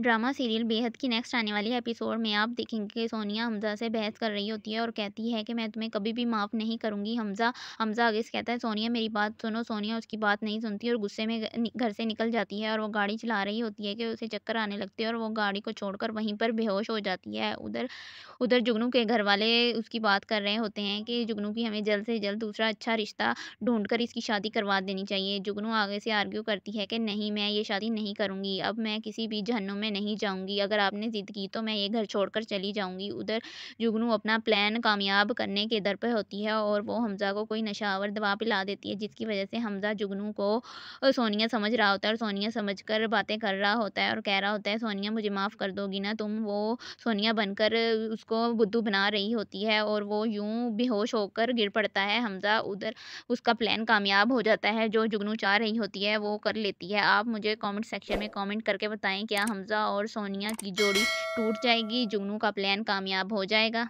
drama serial बेहद की next आने वाली एपिसोड में आप देखेंगे कि सोनिया हमज़ा से बहस कर रही होती है और कहती है कि मैं तुम्हें कभी भी माफ़ नहीं करूँगी हमज़ा हमज़ा आगे से कहता है सोनिया मेरी बात सुनो सोनिया उसकी बात नहीं सुनती और गुस्से में घर से निकल जाती है और वो गाड़ी चला रही होती है कि उसे चक्कर आने लगती है और वो गाड़ी को छोड़कर वहीं पर बेहोश हो जाती है उधर उधर जुगनू के घर वाले उसकी बात कर रहे होते हैं कि जुगनू की हमें जल्द से जल्द दूसरा अच्छा रिश्ता ढूंढ इसकी शादी करवा देनी चाहिए जुगनू आगे से आर्ग्यू करती है कि नहीं मैं ये शादी नहीं करूँगी अब मैं किसी भी जहनों में में नहीं जाऊंगी अगर आपने ज़िद की तो मैं ये घर छोड़कर चली जाऊंगी उधर जुगनू अपना प्लान कामयाब करने के दर पर होती है और वो हमज़ा को कोई नशावर दवा पिला देती है जिसकी वजह से हमज़ा जुगनू को सोनिया समझ रहा होता है और सोनिया समझ कर बातें कर रहा होता है और कह रहा होता है सोनिया मुझे माफ़ कर दोगी ना तुम वो सोनिया बनकर उसको बुद्धू बना रही होती है और वो यूं बेहोश होकर गिर पड़ता है हमज़ा उधर उसका प्लान कामयाब हो जाता है जो जुगनू चाह रही होती है वो कर लेती है आप मुझे कमेंट सेक्शन में कमेंट करके बताएं क्या हमज़ा और सोनिया की जोड़ी टूट जाएगी जुगनू का प्लान कामयाब हो जाएगा